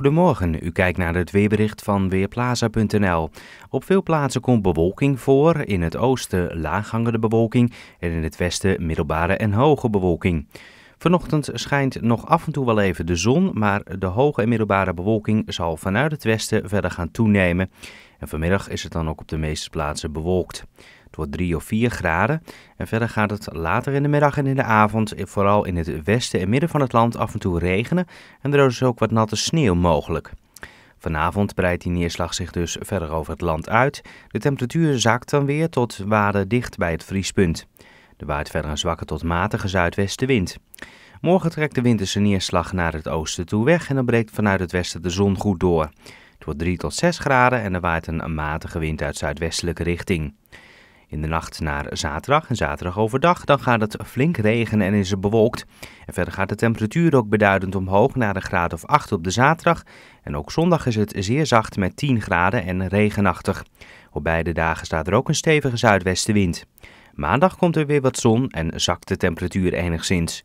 Goedemorgen, u kijkt naar het weerbericht van Weerplaza.nl. Op veel plaatsen komt bewolking voor, in het oosten laaghangende bewolking en in het westen middelbare en hoge bewolking. Vanochtend schijnt nog af en toe wel even de zon, maar de hoge en middelbare bewolking zal vanuit het westen verder gaan toenemen. En vanmiddag is het dan ook op de meeste plaatsen bewolkt. Het wordt 3 of 4 graden. En verder gaat het later in de middag en in de avond, eh, vooral in het westen en midden van het land, af en toe regenen. En er is ook wat natte sneeuw mogelijk. Vanavond breidt die neerslag zich dus verder over het land uit. De temperatuur zakt dan weer tot waarde dicht bij het vriespunt. Er waait verder een zwakke tot matige zuidwestenwind. Morgen trekt de winterse neerslag naar het oosten toe weg en dan breekt vanuit het westen de zon goed door. Het wordt 3 tot 6 graden en er waait een matige wind uit zuidwestelijke richting. In de nacht naar zaterdag en zaterdag overdag dan gaat het flink regen en is het bewolkt. En verder gaat de temperatuur ook beduidend omhoog naar een graad of 8 op de zaterdag. En ook zondag is het zeer zacht met 10 graden en regenachtig. Op beide dagen staat er ook een stevige zuidwestenwind. Maandag komt er weer wat zon en zakt de temperatuur enigszins.